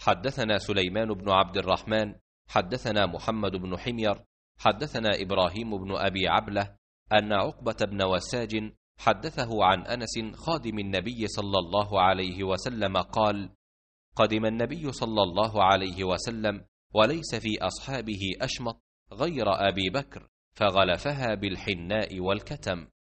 حدثنا سليمان بن عبد الرحمن حدثنا محمد بن حمير حدثنا ابراهيم بن ابي عبله ان عقبه بن وساج حدثه عن انس خادم النبي صلى الله عليه وسلم قال قدم النبي صلى الله عليه وسلم وليس في اصحابه اشمط غير ابي بكر فغلفها بالحناء والكتم